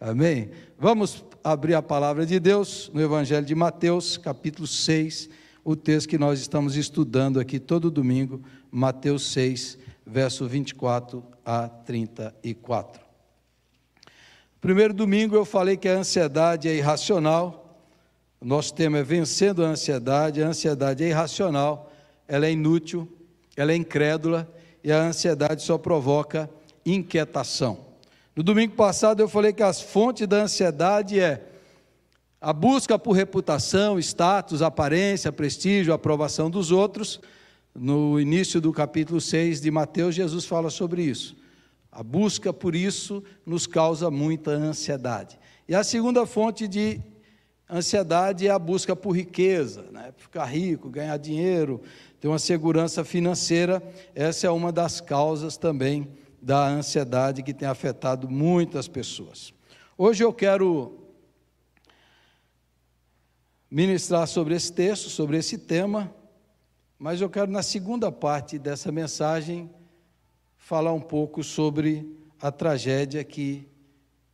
Amém? Vamos abrir a palavra de Deus no Evangelho de Mateus, capítulo 6, o texto que nós estamos estudando aqui todo domingo, Mateus 6, verso 24 a 34. Primeiro domingo eu falei que a ansiedade é irracional. nosso tema é vencendo a ansiedade. A ansiedade é irracional, ela é inútil, ela é incrédula e a ansiedade só provoca inquietação. No domingo passado eu falei que as fontes da ansiedade é a busca por reputação, status, aparência, prestígio, aprovação dos outros. No início do capítulo 6 de Mateus, Jesus fala sobre isso. A busca por isso nos causa muita ansiedade. E a segunda fonte de ansiedade é a busca por riqueza, né? ficar rico, ganhar dinheiro, ter uma segurança financeira. Essa é uma das causas também da ansiedade que tem afetado muitas pessoas. Hoje eu quero ministrar sobre esse texto, sobre esse tema, mas eu quero, na segunda parte dessa mensagem, falar um pouco sobre a tragédia que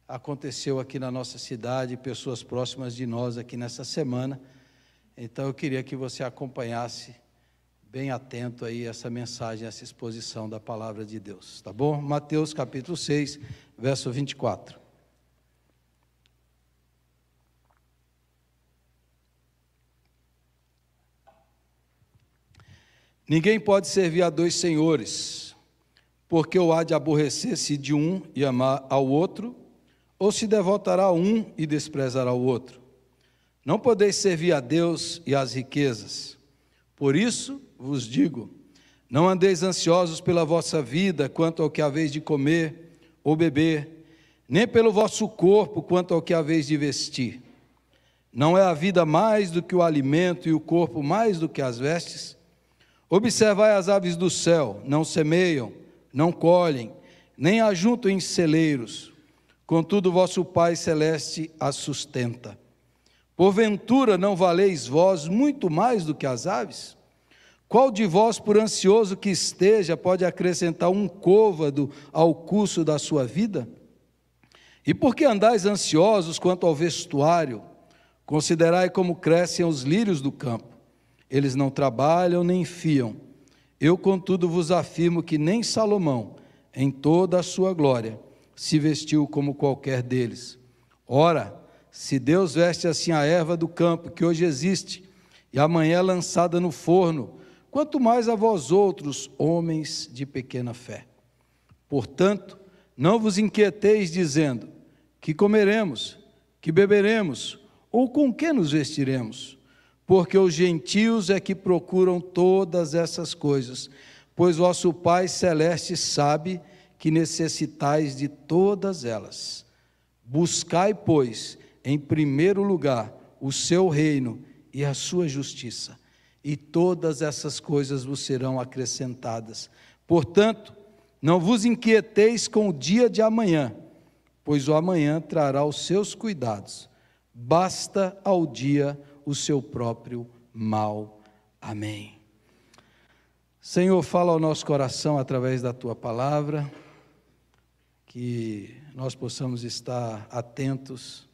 aconteceu aqui na nossa cidade, pessoas próximas de nós aqui nessa semana. Então eu queria que você acompanhasse bem atento aí a essa mensagem, a essa exposição da palavra de Deus, tá bom? Mateus capítulo 6, verso 24. Ninguém pode servir a dois senhores, porque ou há de aborrecer-se de um e amar ao outro, ou se devotará a um e desprezará o outro. Não podeis servir a Deus e às riquezas. Por isso, vos digo: não andeis ansiosos pela vossa vida, quanto ao que haveis de comer ou beber, nem pelo vosso corpo, quanto ao que haveis de vestir. Não é a vida mais do que o alimento e o corpo mais do que as vestes? Observai as aves do céu: não semeiam, não colhem, nem ajuntam em celeiros. Contudo, vosso Pai Celeste as sustenta. Porventura não valeis vós muito mais do que as aves? Qual de vós, por ansioso que esteja, pode acrescentar um côvado ao curso da sua vida? E por que andais ansiosos quanto ao vestuário? Considerai como crescem os lírios do campo. Eles não trabalham nem fiam. Eu, contudo, vos afirmo que nem Salomão, em toda a sua glória, se vestiu como qualquer deles. Ora, se Deus veste assim a erva do campo, que hoje existe, e amanhã é lançada no forno, quanto mais a vós outros, homens de pequena fé. Portanto, não vos inquieteis dizendo: que comeremos, que beberemos, ou com que nos vestiremos? Porque os gentios é que procuram todas essas coisas, pois vosso Pai celeste sabe que necessitais de todas elas. Buscai, pois, em primeiro lugar, o seu reino e a sua justiça e todas essas coisas vos serão acrescentadas. Portanto, não vos inquieteis com o dia de amanhã, pois o amanhã trará os seus cuidados. Basta ao dia o seu próprio mal. Amém. Senhor, fala ao nosso coração através da tua palavra, que nós possamos estar atentos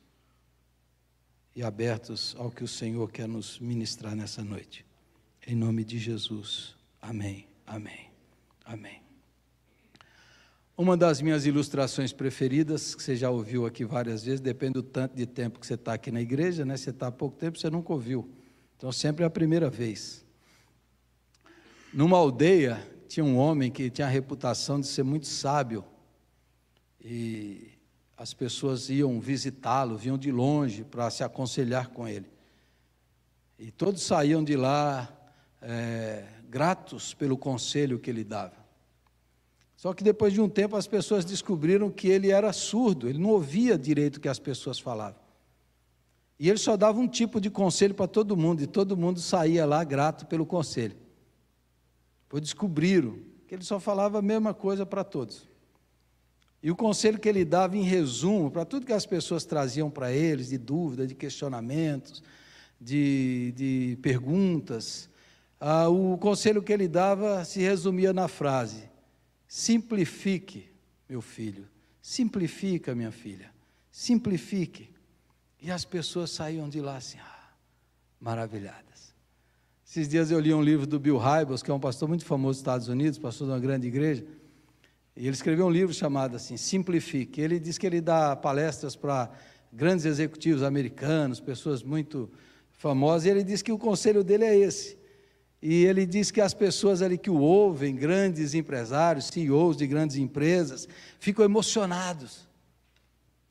e abertos ao que o Senhor quer nos ministrar nessa noite. Em nome de Jesus. Amém, amém, amém. Uma das minhas ilustrações preferidas, que você já ouviu aqui várias vezes, depende do tanto de tempo que você está aqui na igreja, né? Você está há pouco tempo, você nunca ouviu. Então sempre é a primeira vez. Numa aldeia tinha um homem que tinha a reputação de ser muito sábio e as pessoas iam visitá-lo, vinham de longe para se aconselhar com ele. E todos saíam de lá é, gratos pelo conselho que ele dava. Só que depois de um tempo as pessoas descobriram que ele era surdo, ele não ouvia direito o que as pessoas falavam. E ele só dava um tipo de conselho para todo mundo, e todo mundo saía lá grato pelo conselho. Depois descobriram que ele só falava a mesma coisa para todos. E o conselho que ele dava, em resumo, para tudo que as pessoas traziam para eles, de dúvida, de questionamentos, de, de perguntas, ah, o conselho que ele dava se resumia na frase: simplifique, meu filho, simplifica, minha filha, simplifique. E as pessoas saíam de lá assim, ah, maravilhadas. Esses dias eu li um livro do Bill Hybels, que é um pastor muito famoso dos Estados Unidos, pastor de uma grande igreja, e ele escreveu um livro chamado assim, Simplifique. Ele diz que ele dá palestras para grandes executivos americanos, pessoas muito famosas, e ele diz que o conselho dele é esse: e ele diz que as pessoas ali que o ouvem, grandes empresários, CEOs de grandes empresas, ficam emocionados,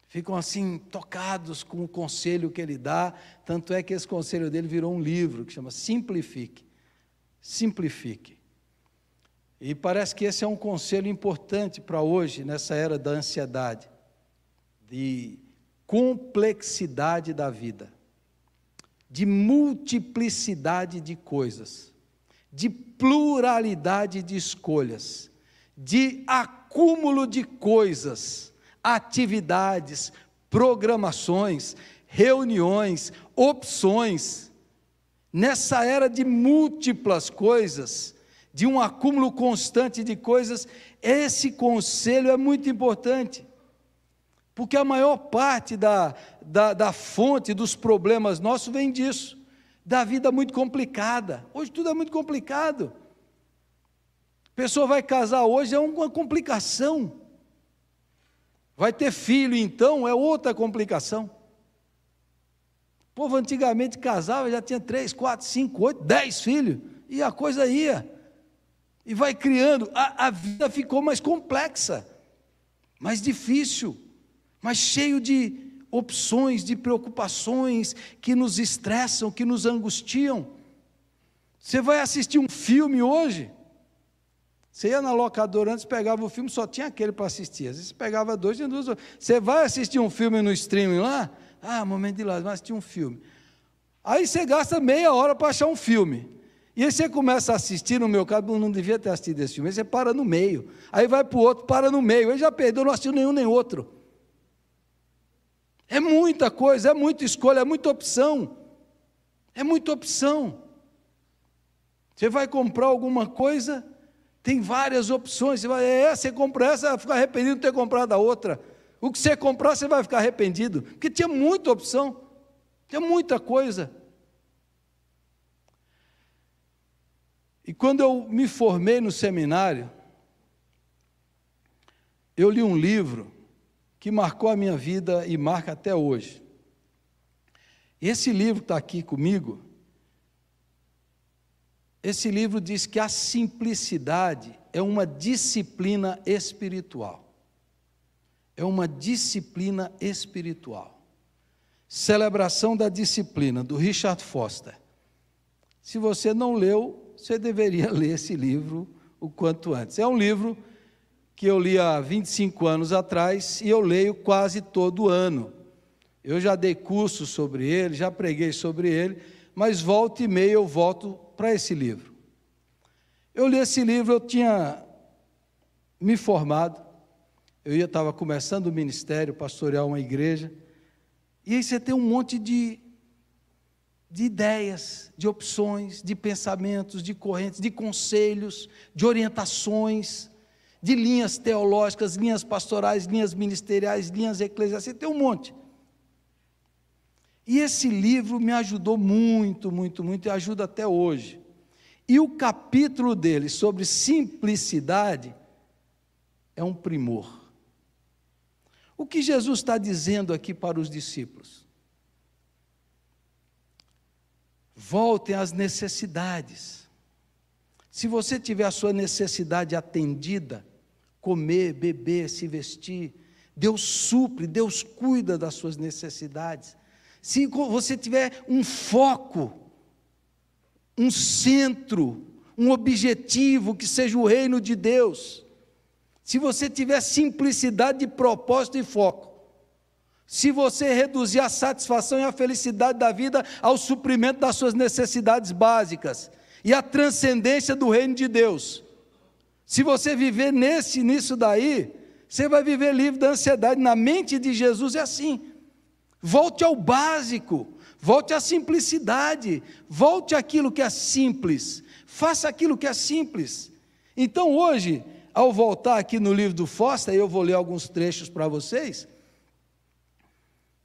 ficam assim tocados com o conselho que ele dá. Tanto é que esse conselho dele virou um livro que chama Simplifique. Simplifique. E parece que esse é um conselho importante para hoje, nessa era da ansiedade, de complexidade da vida, de multiplicidade de coisas de pluralidade de escolhas, de acúmulo de coisas, atividades, programações, reuniões, opções. Nessa era de múltiplas coisas, de um acúmulo constante de coisas, esse conselho é muito importante. Porque a maior parte da, da, da fonte dos problemas nossos vem disso da vida muito complicada. Hoje tudo é muito complicado. A pessoa vai casar hoje, é uma complicação. Vai ter filho, então, é outra complicação. O povo antigamente casava, já tinha três, quatro, cinco, oito, dez filhos, e a coisa ia. E vai criando. A, a vida ficou mais complexa, mais difícil, mais cheio de, opções, de preocupações que nos estressam, que nos angustiam. Você vai assistir um filme hoje? Você ia na locadora antes, pegava o filme, só tinha aquele para assistir. Às vezes pegava dois, e duas. Você vai assistir um filme no streaming lá? Ah, momento de lá, mas assistir um filme. Aí você gasta meia hora para achar um filme. E aí você começa a assistir, no meu caso, não devia ter assistido esse filme. Aí você para no meio. Aí vai para o outro, para no meio. Aí já perdeu, não assistiu nenhum nem outro. É muita coisa, é muita escolha, é muita opção. É muita opção. Você vai comprar alguma coisa, tem várias opções. Você vai, é, você compra essa, vai ficar arrependido de ter comprado a outra. O que você comprar, você vai ficar arrependido. Porque tinha muita opção, tinha muita coisa. E quando eu me formei no seminário, eu li um livro que marcou a minha vida e marca até hoje. Esse livro está aqui comigo. Esse livro diz que a simplicidade é uma disciplina espiritual. É uma disciplina espiritual. Celebração da Disciplina, do Richard Foster. Se você não leu, você deveria ler esse livro o quanto antes. É um livro que eu li há 25 anos atrás e eu leio quase todo ano. Eu já dei curso sobre ele, já preguei sobre ele, mas volta e meia eu volto para esse livro. Eu li esse livro, eu tinha me formado, eu ia estava começando o ministério, pastorear uma igreja, e aí você tem um monte de, de ideias, de opções, de pensamentos, de correntes, de conselhos, de orientações de linhas teológicas, linhas pastorais, linhas ministeriais, linhas eclesiásticas, tem um monte. E esse livro me ajudou muito, muito, muito e ajuda até hoje. E o capítulo dele sobre simplicidade é um primor. O que Jesus está dizendo aqui para os discípulos? Voltem às necessidades. Se você tiver a sua necessidade atendida, comer, beber, se vestir. Deus supre, Deus cuida das suas necessidades. Se você tiver um foco, um centro, um objetivo que seja o reino de Deus, se você tiver simplicidade de propósito e foco, se você reduzir a satisfação e a felicidade da vida ao suprimento das suas necessidades básicas e à transcendência do reino de Deus, se você viver nesse, nisso daí, você vai viver livre da ansiedade. Na mente de Jesus é assim. Volte ao básico, volte à simplicidade, volte àquilo que é simples, faça aquilo que é simples. Então hoje, ao voltar aqui no livro do Foster, eu vou ler alguns trechos para vocês.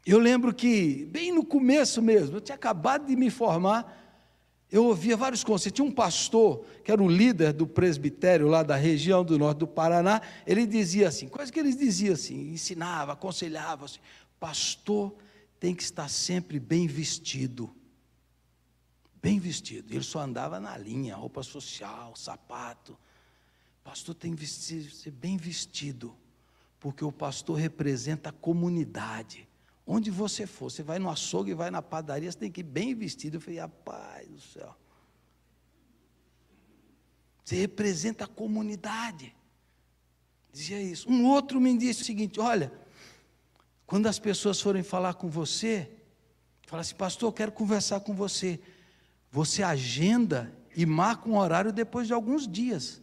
Eu lembro que, bem no começo mesmo, eu tinha acabado de me formar, eu ouvia vários conceitos. Tinha um pastor, que era o líder do presbitério lá da região do norte do Paraná, ele dizia assim, quase que ele dizia assim, ensinava, aconselhava, assim, pastor tem que estar sempre bem vestido. Bem vestido. Ele só andava na linha, roupa social, sapato. Pastor tem que ser bem vestido, porque o pastor representa a comunidade. Onde você for, você vai no açougue, vai na padaria, você tem que ir bem vestido. Eu falei, rapaz do céu. Você representa a comunidade. Dizia isso. Um outro me disse o seguinte: olha, quando as pessoas forem falar com você, fala assim, pastor, eu quero conversar com você. Você agenda e marca um horário depois de alguns dias,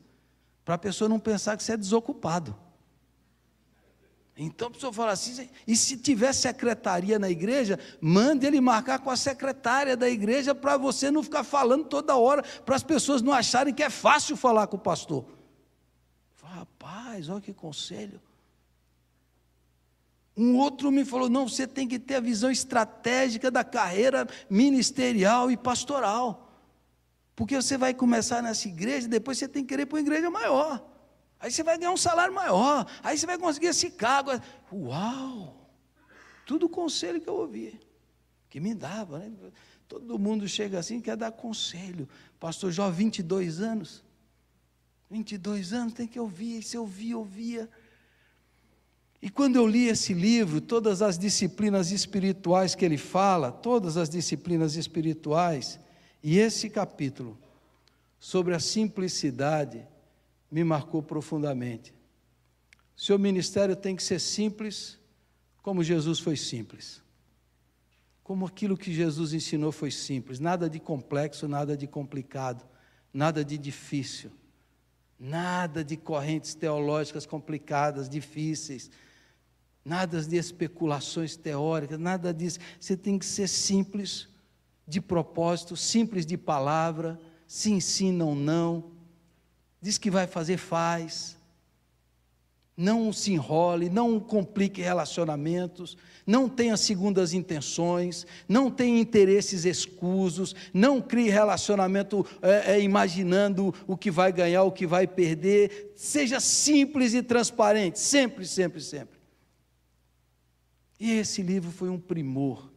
para a pessoa não pensar que você é desocupado. Então, o senhor fala assim, e se tiver secretaria na igreja, mande ele marcar com a secretária da igreja para você não ficar falando toda hora, para as pessoas não acharem que é fácil falar com o pastor. Fala, rapaz, olha que conselho. Um outro me falou: não, você tem que ter a visão estratégica da carreira ministerial e pastoral. Porque você vai começar nessa igreja, depois você tem que querer para uma igreja maior aí você vai ganhar um salário maior, aí você vai conseguir esse cargo. Uau! Tudo conselho que eu ouvi, que me dava, né? Todo mundo chega assim, quer dar conselho. Pastor Jó, 22 anos. 22 anos, tem que ouvir. E se eu ouvia. E quando eu li esse livro, todas as disciplinas espirituais que ele fala, todas as disciplinas espirituais, e esse capítulo sobre a simplicidade, me marcou profundamente. Seu ministério tem que ser simples, como Jesus foi simples. Como aquilo que Jesus ensinou foi simples, nada de complexo, nada de complicado, nada de difícil, nada de correntes teológicas complicadas, difíceis, nada de especulações teóricas, nada disso. Você tem que ser simples de propósito, simples de palavra, se ensina ou não, diz que vai fazer, faz. Não se enrole, não complique relacionamentos, não tenha segundas intenções, não tenha interesses escusos, não crie relacionamento é, é, imaginando o que vai ganhar, o que vai perder. Seja simples e transparente, sempre, sempre, sempre. E esse livro foi um primor.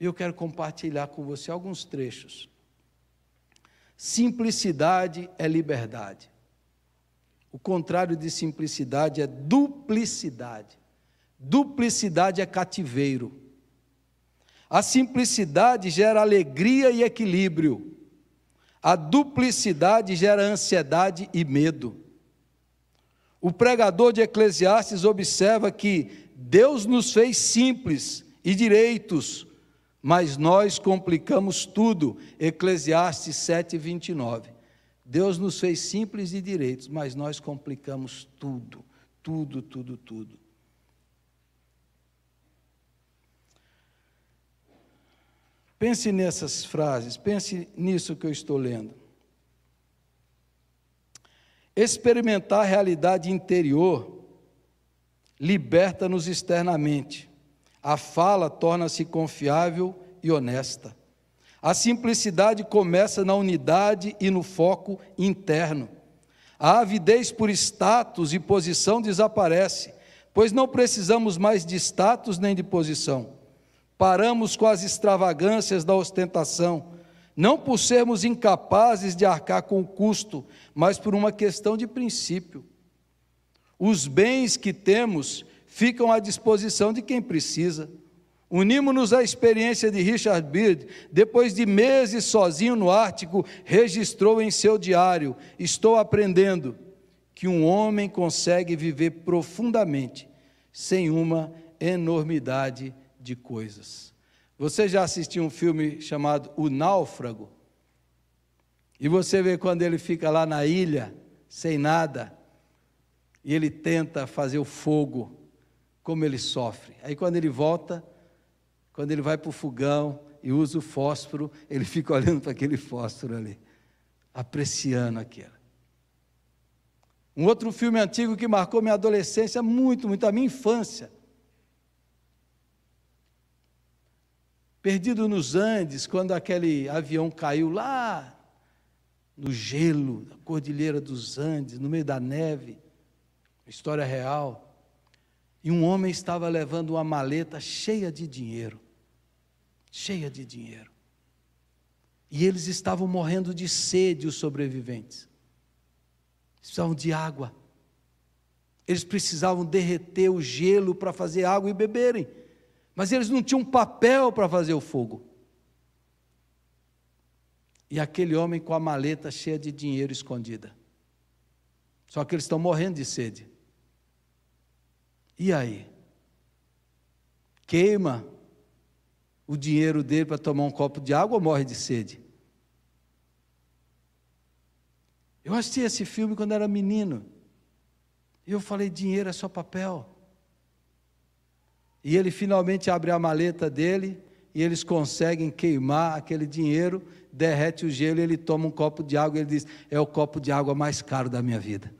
Eu quero compartilhar com você alguns trechos. Simplicidade é liberdade. O contrário de simplicidade é duplicidade. Duplicidade é cativeiro. A simplicidade gera alegria e equilíbrio. A duplicidade gera ansiedade e medo. O pregador de Eclesiastes observa que Deus nos fez simples e direitos, mas nós complicamos tudo. Eclesiastes 7, 29. Deus nos fez simples e direitos, mas nós complicamos tudo, tudo, tudo, tudo. Pense nessas frases, pense nisso que eu estou lendo. Experimentar a realidade interior liberta-nos externamente. A fala torna-se confiável e honesta. A simplicidade começa na unidade e no foco interno. A avidez por status e posição desaparece, pois não precisamos mais de status nem de posição. Paramos com as extravagâncias da ostentação, não por sermos incapazes de arcar com o custo, mas por uma questão de princípio. Os bens que temos ficam à disposição de quem precisa. Unimos-nos à experiência de Richard Byrd, depois de meses sozinho no Ártico, registrou em seu diário: Estou aprendendo que um homem consegue viver profundamente sem uma enormidade de coisas. Você já assistiu um filme chamado O Náufrago? E você vê quando ele fica lá na ilha, sem nada, e ele tenta fazer o fogo como ele sofre. Aí quando ele volta, quando ele vai para o fogão e usa o fósforo, ele fica olhando para aquele fósforo ali, apreciando aquilo. Um outro filme antigo que marcou minha adolescência muito, muito, a minha infância. Perdido nos Andes, quando aquele avião caiu lá no gelo, na cordilheira dos Andes, no meio da neve, história real. E um homem estava levando uma maleta cheia de dinheiro. Cheia de dinheiro. E eles estavam morrendo de sede, os sobreviventes. Precisavam de água. Eles precisavam derreter o gelo para fazer água e beberem. Mas eles não tinham papel para fazer o fogo. E aquele homem com a maleta cheia de dinheiro escondida. Só que eles estão morrendo de sede. E aí? Queima o dinheiro dele para tomar um copo de água ou morre de sede? Eu assisti esse filme quando era menino. E eu falei: dinheiro é só papel. E ele finalmente abre a maleta dele e eles conseguem queimar aquele dinheiro, derrete o gelo e ele toma um copo de água. E ele diz: É o copo de água mais caro da minha vida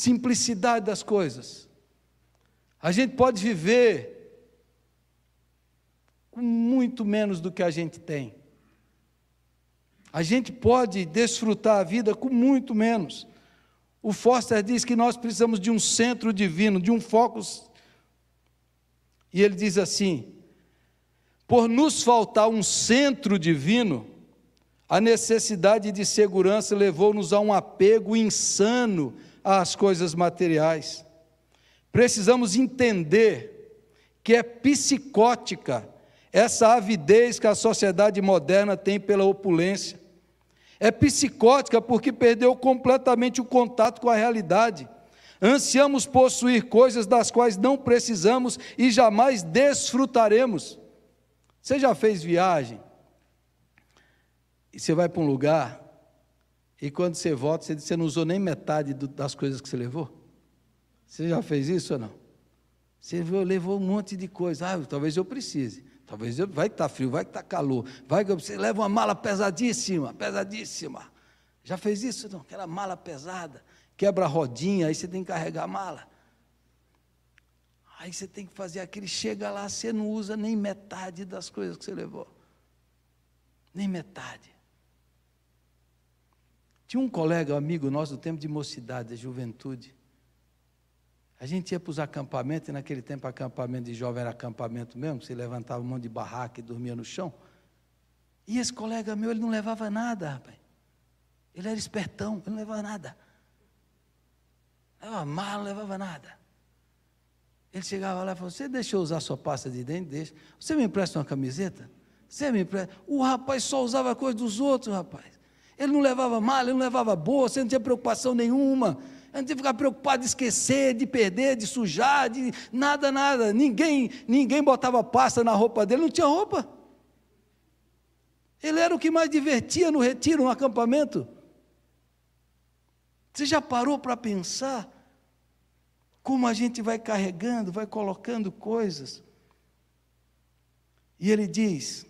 simplicidade das coisas. A gente pode viver com muito menos do que a gente tem. A gente pode desfrutar a vida com muito menos. O Foster diz que nós precisamos de um centro divino, de um foco. E ele diz assim: por nos faltar um centro divino, a necessidade de segurança levou-nos a um apego insano às coisas materiais. Precisamos entender que é psicótica essa avidez que a sociedade moderna tem pela opulência. É psicótica porque perdeu completamente o contato com a realidade. Ansiamos possuir coisas das quais não precisamos e jamais desfrutaremos. Você já fez viagem? E você vai para um lugar e quando você volta, você você não usou nem metade do, das coisas que você levou? Você já fez isso ou não? Você levou um monte de coisa. Ah, talvez eu precise. Talvez eu, vai que está frio, vai que está calor, vai que você leva uma mala pesadíssima, pesadíssima. Já fez isso não? Aquela mala pesada, quebra a rodinha, aí você tem que carregar a mala. Aí você tem que fazer aquele, chega lá, você não usa nem metade das coisas que você levou. Nem metade. Tinha um colega, um amigo nosso do tempo de mocidade, da juventude. A gente ia para os acampamentos, e naquele tempo acampamento de jovem era acampamento mesmo, você levantava um monte de barraca e dormia no chão. E esse colega meu, ele não levava nada, rapaz. Ele era espertão, ele não levava nada. Levava mal, não levava nada. Ele chegava lá e falou: Você deixou usar sua pasta de dente? Deixa. Você me empresta uma camiseta? Você me empresta. O rapaz só usava a coisa dos outros, rapaz. Ele não levava mala, ele não levava bolsa, ele não tinha preocupação nenhuma. Ele não tinha que ficar preocupado de esquecer, de perder, de sujar, de nada, nada. Ninguém, ninguém botava pasta na roupa dele, não tinha roupa. Ele era o que mais divertia no retiro, no acampamento. Você já parou para pensar como a gente vai carregando, vai colocando coisas? E ele diz: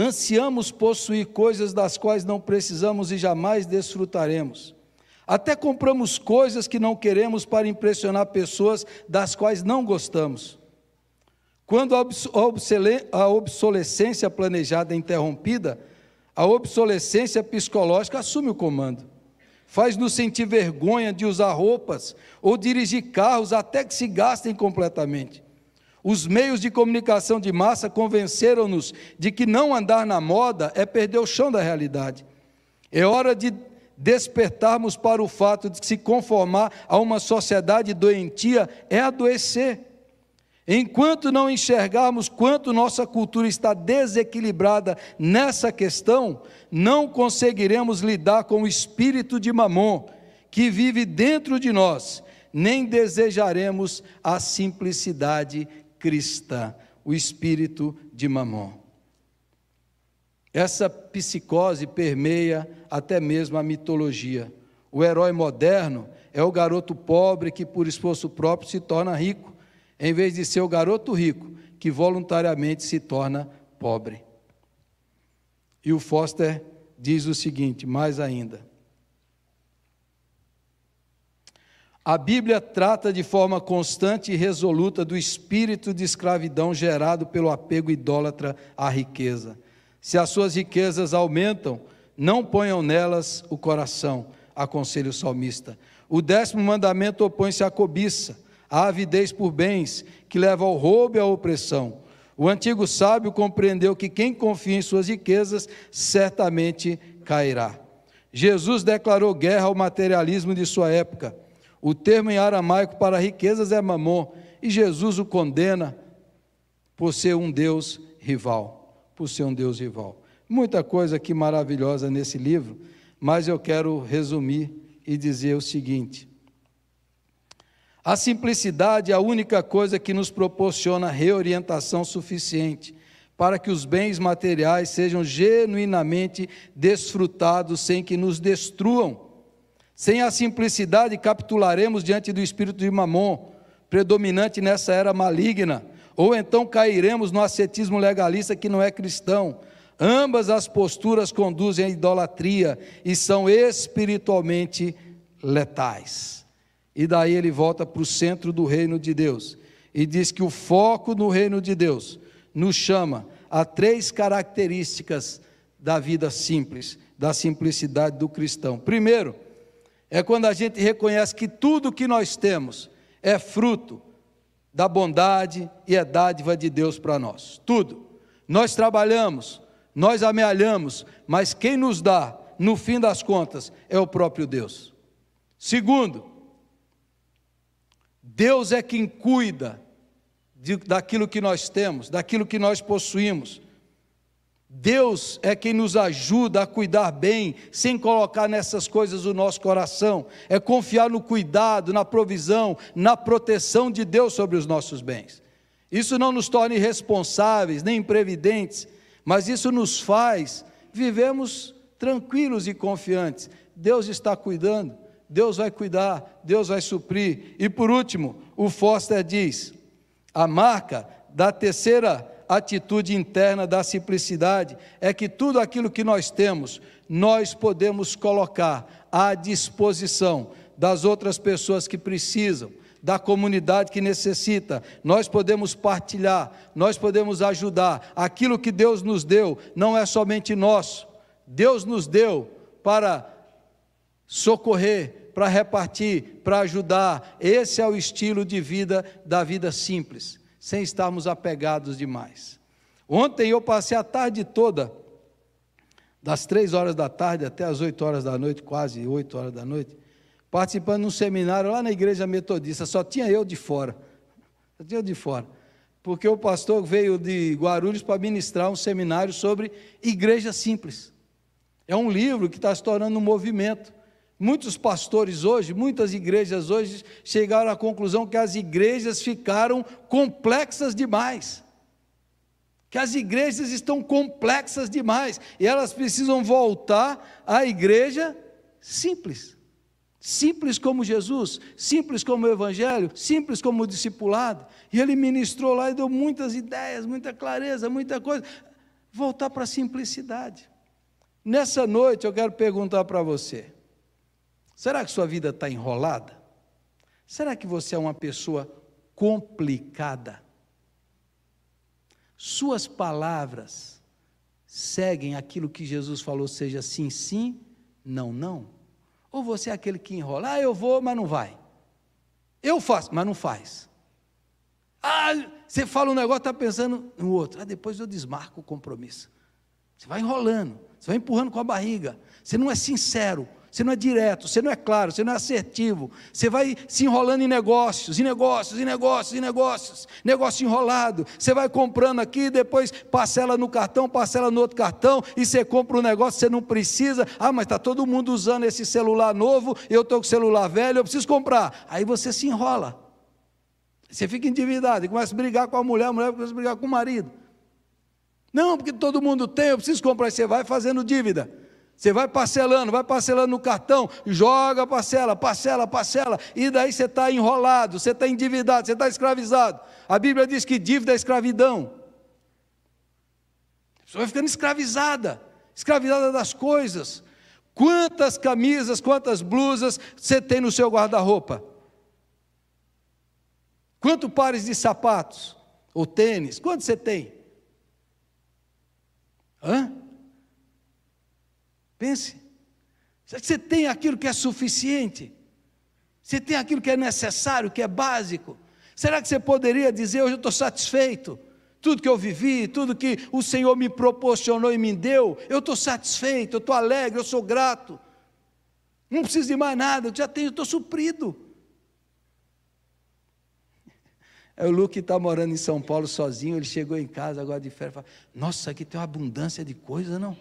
Ansiamos possuir coisas das quais não precisamos e jamais desfrutaremos. Até compramos coisas que não queremos para impressionar pessoas das quais não gostamos. Quando a obsolescência planejada é interrompida, a obsolescência psicológica assume o comando. Faz-nos sentir vergonha de usar roupas ou dirigir carros até que se gastem completamente. Os meios de comunicação de massa convenceram-nos de que não andar na moda é perder o chão da realidade. É hora de despertarmos para o fato de que se conformar a uma sociedade doentia é adoecer. Enquanto não enxergarmos quanto nossa cultura está desequilibrada nessa questão, não conseguiremos lidar com o espírito de Mamon que vive dentro de nós, nem desejaremos a simplicidade cristã, o espírito de Mamon. Essa psicose permeia até mesmo a mitologia. O herói moderno é o garoto pobre que, por esforço próprio, se torna rico, em vez de ser o garoto rico que voluntariamente se torna pobre. E o Foster diz o seguinte, mais ainda: A Bíblia trata de forma constante e resoluta do espírito de escravidão gerado pelo apego idólatra à riqueza. Se as suas riquezas aumentam, não ponham nelas o coração, aconselha o salmista. O décimo mandamento opõe-se à cobiça, à avidez por bens, que leva ao roubo e à opressão. O antigo sábio compreendeu que quem confia em suas riquezas certamente cairá. Jesus declarou guerra ao materialismo de sua época o termo em aramaico para riquezas é mamon, e Jesus o condena por ser um Deus rival, por ser um Deus rival. Muita coisa aqui maravilhosa nesse livro, mas eu quero resumir e dizer o seguinte: a simplicidade é a única coisa que nos proporciona reorientação suficiente para que os bens materiais sejam genuinamente desfrutados sem que nos destruam sem a simplicidade, capitularemos diante do espírito de Mamon, predominante nessa era maligna, ou então cairemos no ascetismo legalista que não é cristão. Ambas as posturas conduzem à idolatria e são espiritualmente letais. E daí ele volta para o centro do reino de Deus e diz que o foco no reino de Deus nos chama a três características da vida simples, da simplicidade do cristão. Primeiro, é quando a gente reconhece que tudo que nós temos é fruto da bondade e é dádiva de Deus para nós. Tudo. Nós trabalhamos, nós amealhamos, mas quem nos dá, no fim das contas, é o próprio Deus. Segundo, Deus é quem cuida de, daquilo que nós temos, daquilo que nós possuímos. Deus é quem nos ajuda a cuidar bem, sem colocar nessas coisas o nosso coração. É confiar no cuidado, na provisão, na proteção de Deus sobre os nossos bens. Isso não nos torna irresponsáveis nem imprevidentes, mas isso nos faz vivemos tranquilos e confiantes. Deus está cuidando, Deus vai cuidar, Deus vai suprir. E por último, o Foster diz: a marca da terceira atitude interna da simplicidade é que tudo aquilo que nós temos, nós podemos colocar à disposição das outras pessoas que precisam, da comunidade que necessita. Nós podemos partilhar, nós podemos ajudar. Aquilo que Deus nos deu não é somente nosso. Deus nos deu para socorrer, para repartir, para ajudar. Esse é o estilo de vida da vida simples sem estarmos apegados demais. Ontem eu passei a tarde toda, das três horas da tarde até as oito horas da noite, quase oito horas da noite, participando de um seminário lá na igreja metodista. Só tinha eu de fora. Só tinha eu de fora. Porque o pastor veio de Guarulhos para ministrar um seminário sobre igreja simples. É um livro que está se tornando um movimento. Muitos pastores hoje, muitas igrejas hoje chegaram à conclusão que as igrejas ficaram complexas demais. Que as igrejas estão complexas demais e elas precisam voltar à igreja simples. Simples como Jesus, simples como o Evangelho, simples como o discipulado. E ele ministrou lá e deu muitas ideias, muita clareza, muita coisa. Voltar para a simplicidade. Nessa noite eu quero perguntar para você. Será que sua vida está enrolada? Será que você é uma pessoa complicada? Suas palavras seguem aquilo que Jesus falou, seja sim, sim, não, não? Ou você é aquele que enrola, ah, eu vou, mas não vai. Eu faço, mas não faz. Ah, você fala um negócio, está pensando no outro. Ah, depois eu desmarco o compromisso. Você vai enrolando, você vai empurrando com a barriga, você não é sincero, você não é direto, você não é claro, você não é assertivo. Você vai se enrolando em negócios, em negócios, em negócios, em negócios, negócio enrolado. Você vai comprando aqui, depois parcela no cartão, parcela no outro cartão, e você compra um negócio, você não precisa. Ah, mas está todo mundo usando esse celular novo, eu estou com celular velho, eu preciso comprar. Aí você se enrola. Você fica endividado e começa a brigar com a mulher, a mulher começa a brigar com o marido. Não, porque todo mundo tem, eu preciso comprar, e você vai fazendo dívida. Você vai parcelando, vai parcelando no cartão, joga parcela, parcela, parcela, e daí você está enrolado, você está endividado, você está escravizado. A Bíblia diz que dívida é escravidão. Você vai ficando escravizada, escravizada das coisas. Quantas camisas, quantas blusas você tem no seu guarda-roupa? Quantos pares de sapatos ou tênis? Quantos você tem? Hã? Pense. Será que você tem aquilo que é suficiente? Você tem aquilo que é necessário, que é básico? Será que você poderia dizer hoje eu estou satisfeito? Tudo que eu vivi, tudo que o Senhor me proporcionou e me deu, eu estou satisfeito, eu estou alegre, eu sou grato. Não preciso de mais nada, eu já tenho, eu estou suprido. É o Luke que está morando em São Paulo sozinho, ele chegou em casa agora de férias e fala: Nossa, aqui tem uma abundância de coisa, não?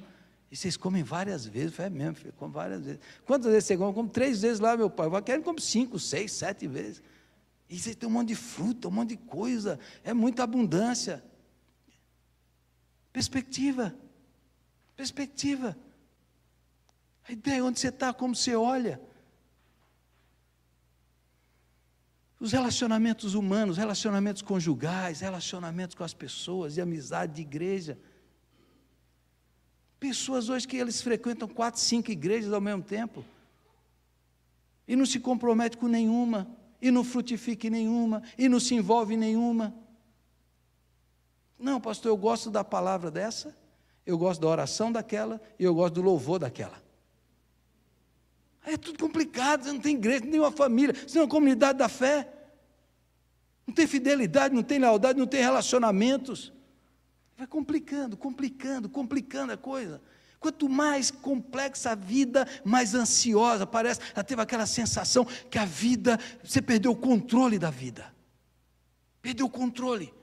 E vocês comem várias vezes, foi é mesmo, filho, como várias vezes. Quantas vezes você come? Eu como três vezes lá, meu pai. Eu quero como cinco, seis, sete vezes. E vocês têm um monte de fruta, um monte de coisa. É muita abundância. Perspectiva. Perspectiva. A ideia é onde você está, como você olha. Os relacionamentos humanos, relacionamentos conjugais, relacionamentos com as pessoas e amizade de igreja. Pessoas hoje que eles frequentam quatro, cinco igrejas ao mesmo tempo e não se compromete com nenhuma, e não frutifica em nenhuma, e não se envolve em nenhuma. Não, pastor, eu gosto da palavra dessa, eu gosto da oração daquela, e eu gosto do louvor daquela. É tudo complicado, você não tem igreja, não tem uma família, você não é uma comunidade da fé. Não tem fidelidade, não tem lealdade, não tem relacionamentos. Vai complicando, complicando, complicando a coisa. Quanto mais complexa a vida, mais ansiosa parece. Ela teve aquela sensação que a vida, você perdeu o controle da vida. Perdeu o controle.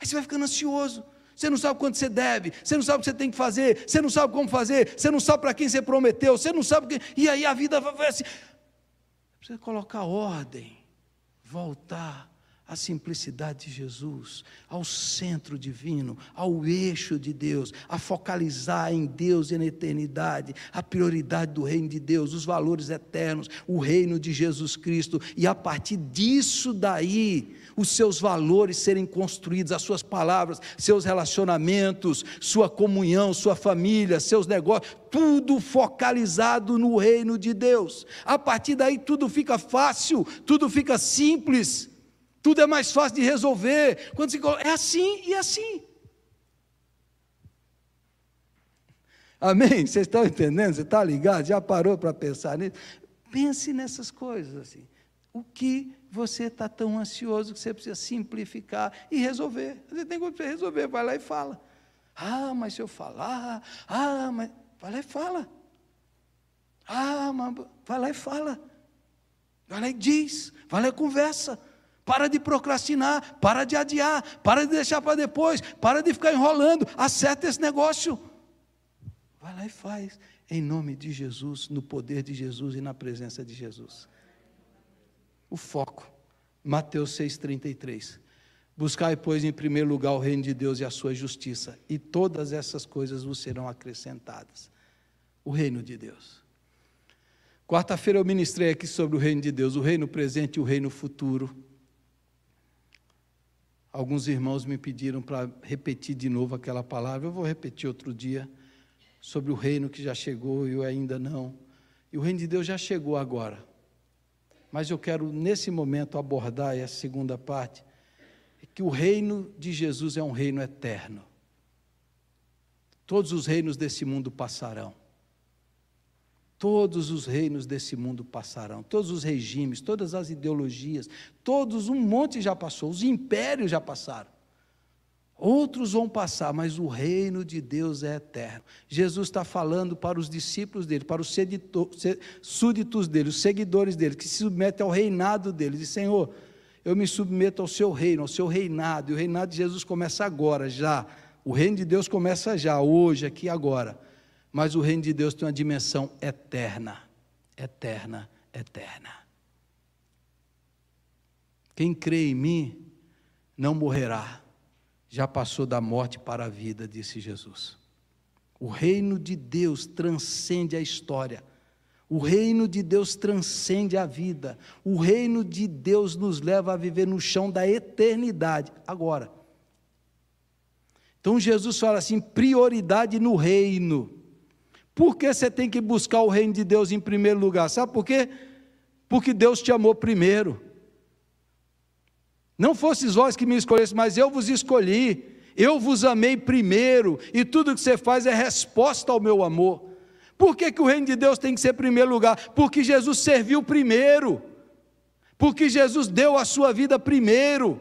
Aí você vai ficando ansioso. Você não sabe quanto você deve, você não sabe o que você tem que fazer, você não sabe como fazer, você não sabe para quem você prometeu, você não sabe. o Que... E aí a vida vai assim. Precisa colocar ordem, voltar a simplicidade de Jesus, ao centro divino, ao eixo de Deus, a focalizar em Deus e na eternidade, a prioridade do reino de Deus, os valores eternos, o reino de Jesus Cristo, e a partir disso daí, os seus valores serem construídos, as suas palavras, seus relacionamentos, sua comunhão, sua família, seus negócios, tudo focalizado no reino de Deus. A partir daí tudo fica fácil, tudo fica simples. Tudo é mais fácil de resolver. Quando se coloca, é assim e é assim. Amém? Vocês estão entendendo? Você está ligado? Já parou para pensar nisso? Pense nessas coisas assim. O que você está tão ansioso que você precisa simplificar e resolver? Você tem coisa para resolver, vai lá e fala. Ah, mas se eu falar, ah, mas. Vai lá e fala. Ah, mas. Vai lá e fala. Vai lá e diz. Vai lá e conversa. Para de procrastinar, para de adiar, para de deixar para depois, para de ficar enrolando, acerta esse negócio. Vai lá e faz, em nome de Jesus, no poder de Jesus e na presença de Jesus. O foco, Mateus 6,33. Buscai, pois, em primeiro lugar o reino de Deus e a sua justiça, e todas essas coisas vos serão acrescentadas. O reino de Deus. Quarta-feira eu ministrei aqui sobre o reino de Deus, o reino presente e o reino futuro Alguns irmãos me pediram para repetir de novo aquela palavra. Eu vou repetir outro dia sobre o reino que já chegou e o ainda não. E o reino de Deus já chegou agora. Mas eu quero, nesse momento, abordar essa segunda parte, que o reino de Jesus é um reino eterno. Todos os reinos desse mundo passarão. Todos os reinos desse mundo passarão, todos os regimes, todas as ideologias, todos, um monte já passou, os impérios já passaram. Outros vão passar, mas o reino de Deus é eterno. Jesus está falando para os discípulos dele, para os súditos dele, os seguidores dele, que se submetem ao reinado dele. Diz, Senhor, eu me submeto ao seu reino, ao seu reinado. E o reinado de Jesus começa agora, já. O reino de Deus começa já, hoje, aqui, agora. Mas o reino de Deus tem uma dimensão eterna, eterna, eterna. Quem crê em mim não morrerá. Já passou da morte para a vida, disse Jesus. O reino de Deus transcende a história. O reino de Deus transcende a vida. O reino de Deus nos leva a viver no chão da eternidade, agora. Então Jesus fala assim: prioridade no reino. Por que você tem que buscar o reino de Deus em primeiro lugar? Sabe por quê? Porque Deus te amou primeiro. Não fostes vós que me escolhesse, mas eu vos escolhi. Eu vos amei primeiro, e tudo que você faz é resposta ao meu amor. Por que, que o reino de Deus tem que ser primeiro lugar? Porque Jesus serviu primeiro. Porque Jesus deu a sua vida primeiro.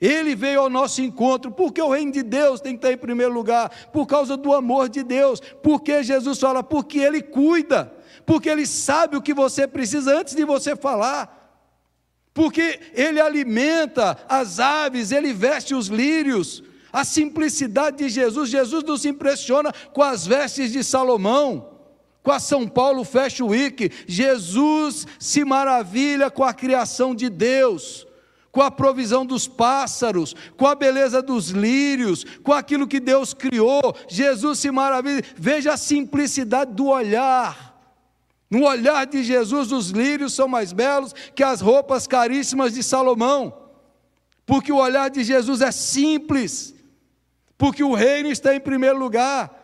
Ele veio ao nosso encontro, porque o reino de Deus tem que estar em primeiro lugar, por causa do amor de Deus, porque Jesus fala, porque Ele cuida, porque Ele sabe o que você precisa antes de você falar, porque Ele alimenta as aves, Ele veste os lírios, a simplicidade de Jesus, Jesus nos impressiona com as vestes de Salomão, com a São Paulo Fashion Week, Jesus se maravilha com a criação de Deus, com a provisão dos pássaros, com a beleza dos lírios, com aquilo que Deus criou. Jesus se maravilha. Veja a simplicidade do olhar. No olhar de Jesus, os lírios são mais belos que as roupas caríssimas de Salomão, porque o olhar de Jesus é simples, porque o reino está em primeiro lugar,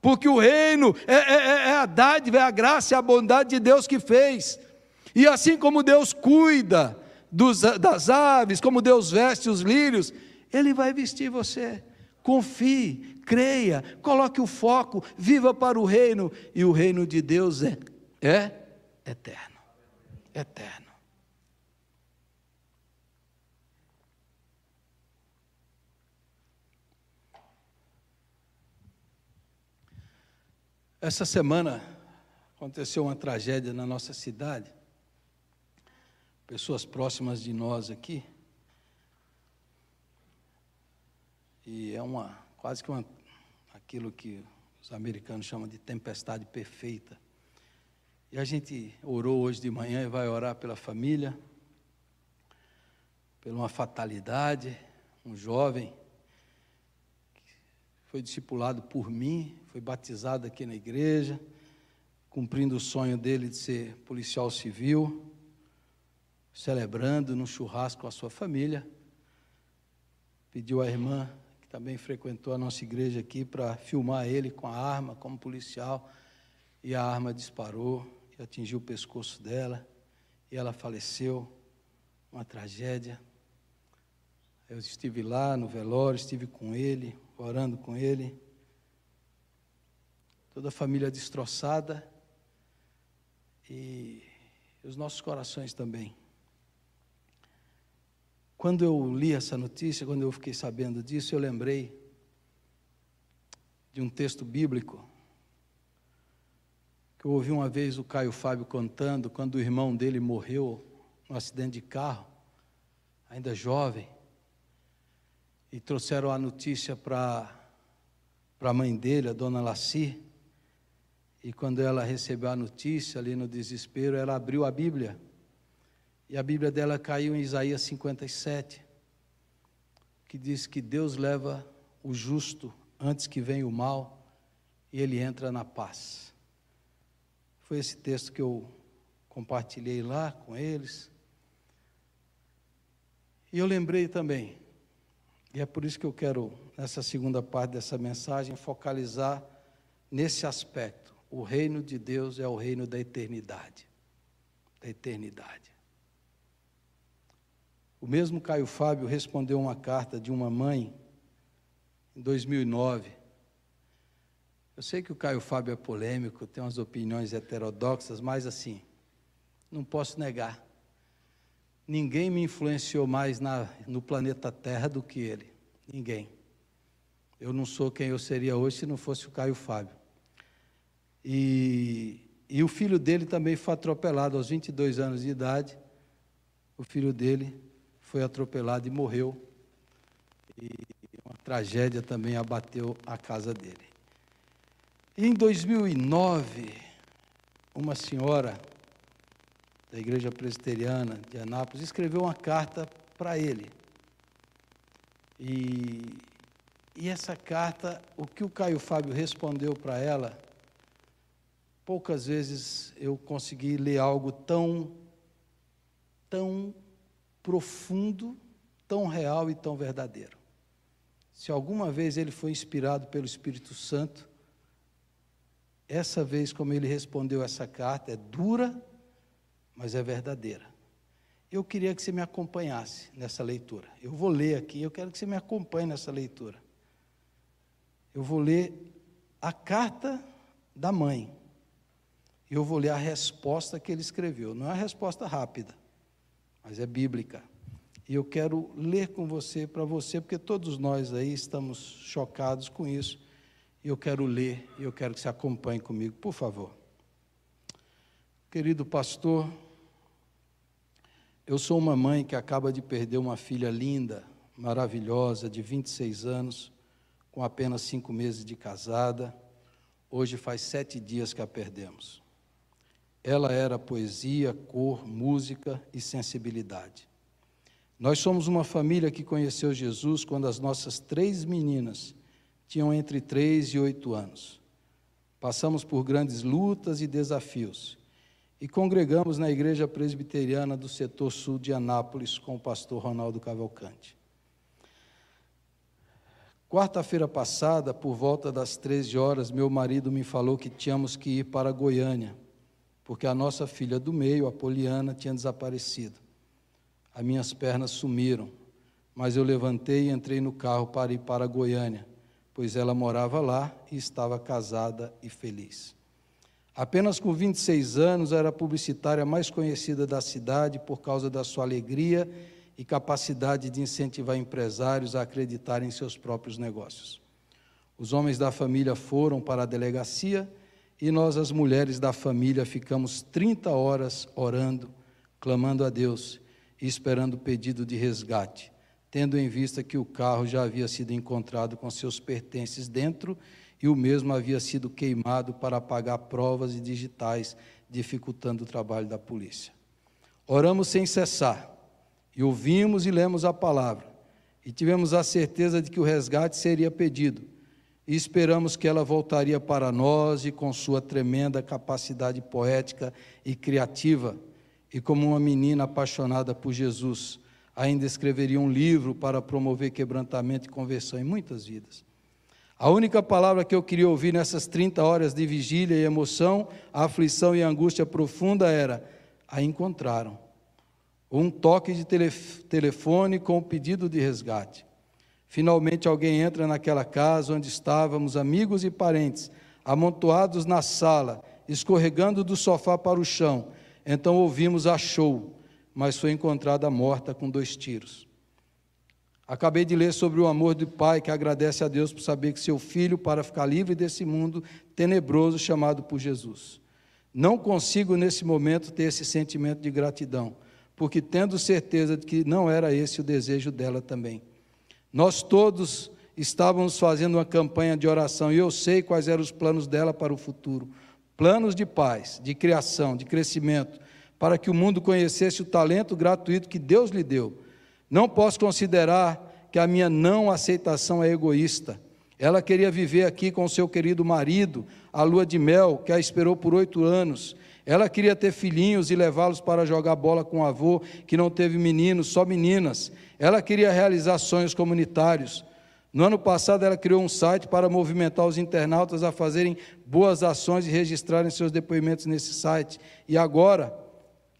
porque o reino é, é, é, é a dádiva, é a graça, é a bondade de Deus que fez. E assim como Deus cuida, dos, das aves, como Deus veste os lírios, Ele vai vestir você. Confie, creia, coloque o foco, viva para o reino, e o reino de Deus é, é eterno. Eterno. Essa semana aconteceu uma tragédia na nossa cidade pessoas próximas de nós aqui. E é uma quase que uma, aquilo que os americanos chamam de tempestade perfeita. E a gente orou hoje de manhã e vai orar pela família, pela uma fatalidade, um jovem foi discipulado por mim, foi batizado aqui na igreja, cumprindo o sonho dele de ser policial civil celebrando num churrasco com a sua família. Pediu à irmã, que também frequentou a nossa igreja aqui, para filmar ele com a arma, como policial. E a arma disparou e atingiu o pescoço dela. E ela faleceu. Uma tragédia. Eu estive lá no velório, estive com ele, orando com ele. Toda a família destroçada e os nossos corações também. Quando eu li essa notícia, quando eu fiquei sabendo disso, eu lembrei de um texto bíblico que eu ouvi uma vez o Caio Fábio contando quando o irmão dele morreu num acidente de carro, ainda jovem, e trouxeram a notícia para a mãe dele, a dona Laci, e quando ela recebeu a notícia ali no desespero, ela abriu a Bíblia e a Bíblia dela caiu em Isaías 57, que diz que Deus leva o justo antes que venha o mal e ele entra na paz. Foi esse texto que eu compartilhei lá com eles. E eu lembrei também, e é por isso que eu quero, nessa segunda parte dessa mensagem, focalizar nesse aspecto. O reino de Deus é o reino da eternidade. Da eternidade. O mesmo Caio Fábio respondeu uma carta de uma mãe em 2009. Eu sei que o Caio Fábio é polêmico, tem umas opiniões heterodoxas, mas assim, não posso negar. Ninguém me influenciou mais na, no planeta Terra do que ele. Ninguém. Eu não sou quem eu seria hoje se não fosse o Caio Fábio. E, e o filho dele também foi atropelado aos 22 anos de idade. O filho dele foi atropelado e morreu. E uma tragédia também abateu a casa dele. Em 2009, uma senhora da Igreja Presbiteriana de Anápolis escreveu uma carta para ele. E, e essa carta, o que o Caio Fábio respondeu para ela, poucas vezes eu consegui ler algo tão, tão profundo, tão real e tão verdadeiro. Se alguma vez ele foi inspirado pelo Espírito Santo, essa vez, como ele respondeu essa carta, é dura, mas é verdadeira. Eu queria que você me acompanhasse nessa leitura. Eu vou ler aqui, eu quero que você me acompanhe nessa leitura. Eu vou ler a carta da mãe. E eu vou ler a resposta que ele escreveu. Não é a resposta rápida mas é bíblica. E eu quero ler com você, para você, porque todos nós aí estamos chocados com isso. E eu quero ler, e eu quero que você acompanhe comigo, por favor. Querido pastor, eu sou uma mãe que acaba de perder uma filha linda, maravilhosa, de 26 anos, com apenas cinco meses de casada. Hoje faz sete dias que a perdemos. Ela era poesia, cor, música e sensibilidade. Nós somos uma família que conheceu Jesus quando as nossas três meninas tinham entre três e oito anos. Passamos por grandes lutas e desafios e congregamos na Igreja Presbiteriana do Setor Sul de Anápolis com o pastor Ronaldo Cavalcante. Quarta-feira passada, por volta das 13 horas, meu marido me falou que tínhamos que ir para Goiânia porque a nossa filha do meio, Apoliana, tinha desaparecido. As minhas pernas sumiram, mas eu levantei e entrei no carro para ir para Goiânia, pois ela morava lá e estava casada e feliz. Apenas com 26 anos, era a publicitária mais conhecida da cidade por causa da sua alegria e capacidade de incentivar empresários a acreditarem em seus próprios negócios. Os homens da família foram para a delegacia e nós, as mulheres da família, ficamos 30 horas orando, clamando a Deus e esperando o pedido de resgate, tendo em vista que o carro já havia sido encontrado com seus pertences dentro e o mesmo havia sido queimado para apagar provas e digitais, dificultando o trabalho da polícia. Oramos sem cessar e ouvimos e lemos a palavra, e tivemos a certeza de que o resgate seria pedido e esperamos que ela voltaria para nós e com sua tremenda capacidade poética e criativa, e como uma menina apaixonada por Jesus, ainda escreveria um livro para promover quebrantamento e conversão em muitas vidas. A única palavra que eu queria ouvir nessas 30 horas de vigília e emoção, aflição e angústia profunda era: a encontraram. Um toque de telefone com o pedido de resgate. Finalmente alguém entra naquela casa onde estávamos, amigos e parentes, amontoados na sala, escorregando do sofá para o chão. Então ouvimos, achou, mas foi encontrada morta com dois tiros. Acabei de ler sobre o amor do pai que agradece a Deus por saber que seu filho, para ficar livre desse mundo tenebroso chamado por Jesus. Não consigo nesse momento ter esse sentimento de gratidão, porque tendo certeza de que não era esse o desejo dela também. Nós todos estávamos fazendo uma campanha de oração e eu sei quais eram os planos dela para o futuro. Planos de paz, de criação, de crescimento, para que o mundo conhecesse o talento gratuito que Deus lhe deu. Não posso considerar que a minha não aceitação é egoísta. Ela queria viver aqui com seu querido marido, a lua de mel que a esperou por oito anos. Ela queria ter filhinhos e levá-los para jogar bola com o avô, que não teve meninos, só meninas. Ela queria realizar sonhos comunitários. No ano passado, ela criou um site para movimentar os internautas a fazerem boas ações e registrarem seus depoimentos nesse site. E agora,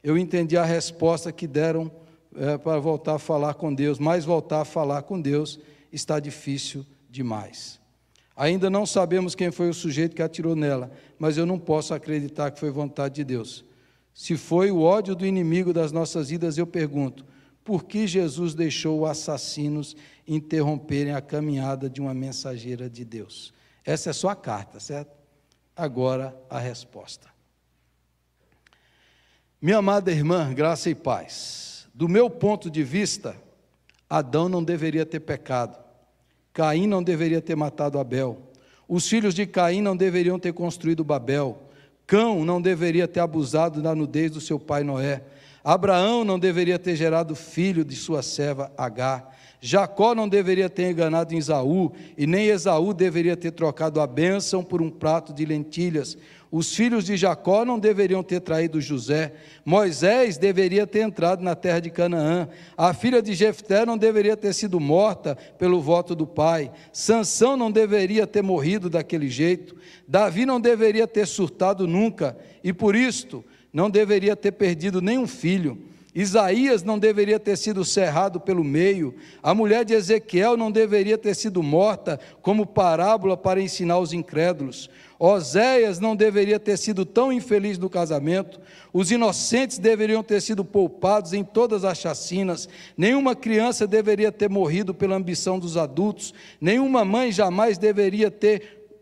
eu entendi a resposta que deram é, para voltar a falar com Deus, mas voltar a falar com Deus está difícil demais. Ainda não sabemos quem foi o sujeito que atirou nela, mas eu não posso acreditar que foi vontade de Deus. Se foi o ódio do inimigo das nossas vidas, eu pergunto: por que Jesus deixou assassinos interromperem a caminhada de uma mensageira de Deus? Essa é só a carta, certo? Agora a resposta. Minha amada irmã, graça e paz. Do meu ponto de vista, Adão não deveria ter pecado Caim não deveria ter matado Abel. Os filhos de Caim não deveriam ter construído Babel. Cão não deveria ter abusado da nudez do seu pai Noé. Abraão não deveria ter gerado filho de sua serva Agar. Jacó não deveria ter enganado Esaú, e nem Esaú deveria ter trocado a bênção por um prato de lentilhas. Os filhos de Jacó não deveriam ter traído José. Moisés deveria ter entrado na terra de Canaã. A filha de Jefté não deveria ter sido morta pelo voto do pai. Sansão não deveria ter morrido daquele jeito. Davi não deveria ter surtado nunca e por isto não deveria ter perdido nenhum filho. Isaías não deveria ter sido cerrado pelo meio, a mulher de Ezequiel não deveria ter sido morta como parábola para ensinar os incrédulos. Oséias não deveria ter sido tão infeliz no casamento, os inocentes deveriam ter sido poupados em todas as chacinas, nenhuma criança deveria ter morrido pela ambição dos adultos, nenhuma mãe jamais deveria ter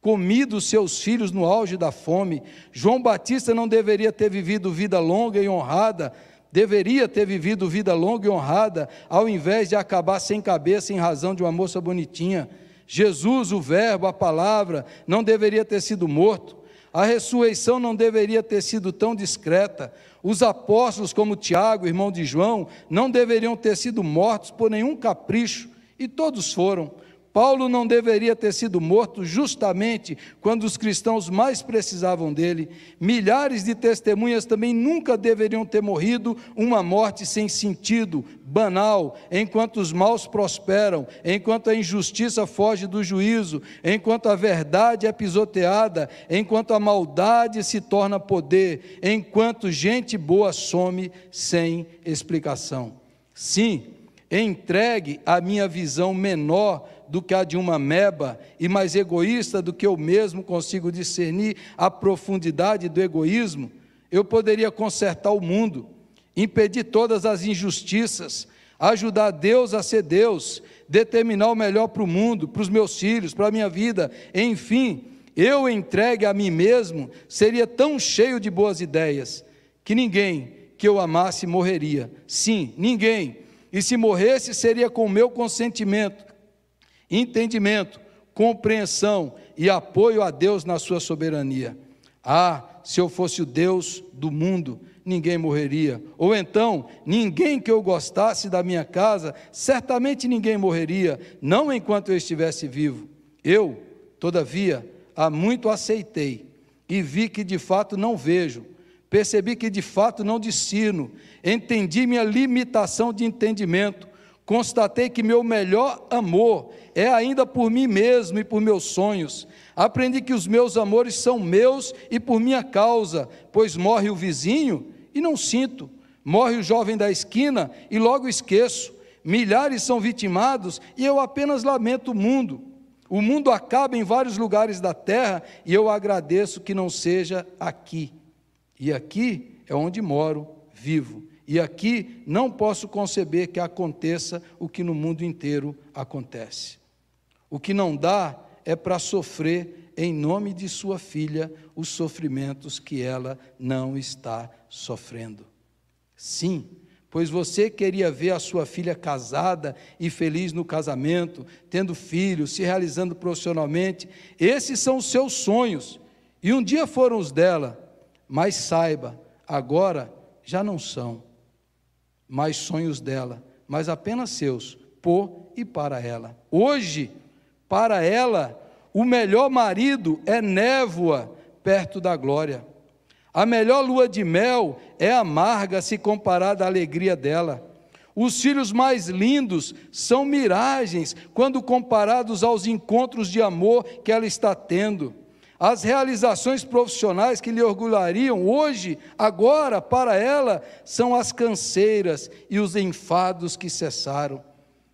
comido seus filhos no auge da fome, João Batista não deveria ter vivido vida longa e honrada, deveria ter vivido vida longa e honrada, ao invés de acabar sem cabeça em razão de uma moça bonitinha. Jesus, o Verbo, a palavra, não deveria ter sido morto. A ressurreição não deveria ter sido tão discreta. Os apóstolos, como Tiago, irmão de João, não deveriam ter sido mortos por nenhum capricho, e todos foram. Paulo não deveria ter sido morto justamente quando os cristãos mais precisavam dele. Milhares de testemunhas também nunca deveriam ter morrido uma morte sem sentido, banal, enquanto os maus prosperam, enquanto a injustiça foge do juízo, enquanto a verdade é pisoteada, enquanto a maldade se torna poder, enquanto gente boa some sem explicação. Sim, entregue a minha visão menor do que a de uma meba e mais egoísta do que eu mesmo consigo discernir a profundidade do egoísmo, eu poderia consertar o mundo, impedir todas as injustiças, ajudar Deus a ser Deus, determinar o melhor para o mundo, para os meus filhos, para a minha vida, enfim, eu entregue a mim mesmo seria tão cheio de boas ideias que ninguém que eu amasse morreria. Sim, ninguém. E se morresse, seria com o meu consentimento, entendimento, compreensão e apoio a Deus na sua soberania. Ah, se eu fosse o Deus do mundo, ninguém morreria. Ou então, ninguém que eu gostasse da minha casa, certamente ninguém morreria, não enquanto eu estivesse vivo. Eu, todavia, há muito aceitei e vi que de fato não vejo, percebi que de fato não destino, entendi minha limitação de entendimento, Constatei que meu melhor amor é ainda por mim mesmo e por meus sonhos. Aprendi que os meus amores são meus e por minha causa, pois morre o vizinho e não sinto, morre o jovem da esquina e logo esqueço. Milhares são vitimados e eu apenas lamento o mundo. O mundo acaba em vários lugares da terra e eu agradeço que não seja aqui. E aqui é onde moro, vivo e aqui não posso conceber que aconteça o que no mundo inteiro acontece. O que não dá é para sofrer em nome de sua filha os sofrimentos que ela não está sofrendo. Sim, pois você queria ver a sua filha casada e feliz no casamento, tendo filhos, se realizando profissionalmente. Esses são os seus sonhos, e um dia foram os dela, mas saiba, agora já não são mais sonhos dela, mas apenas seus, por e para ela. Hoje, para ela, o melhor marido é névoa perto da glória. A melhor lua de mel é amarga se comparada à alegria dela. Os filhos mais lindos são miragens quando comparados aos encontros de amor que ela está tendo. As realizações profissionais que lhe orgulhariam hoje, agora, para ela, são as canseiras e os enfados que cessaram.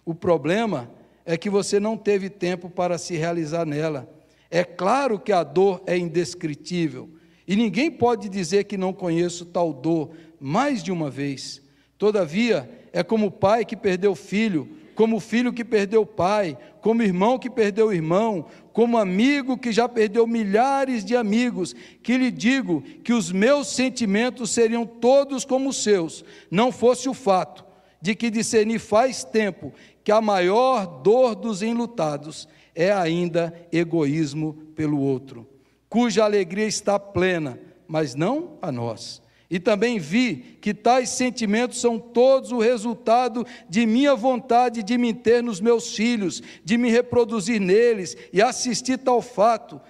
O problema é que você não teve tempo para se realizar nela. É claro que a dor é indescritível, e ninguém pode dizer que não conheço tal dor mais de uma vez. Todavia, é como o pai que perdeu o filho, como filho que perdeu o pai, como irmão que perdeu o irmão, como amigo que já perdeu milhares de amigos, que lhe digo que os meus sentimentos seriam todos como os seus, não fosse o fato de que discerni faz tempo que a maior dor dos enlutados é ainda egoísmo pelo outro, cuja alegria está plena, mas não a nós. E também vi que tais sentimentos são todos o resultado de minha vontade de me ter nos meus filhos, de me reproduzir neles e assistir tal fato.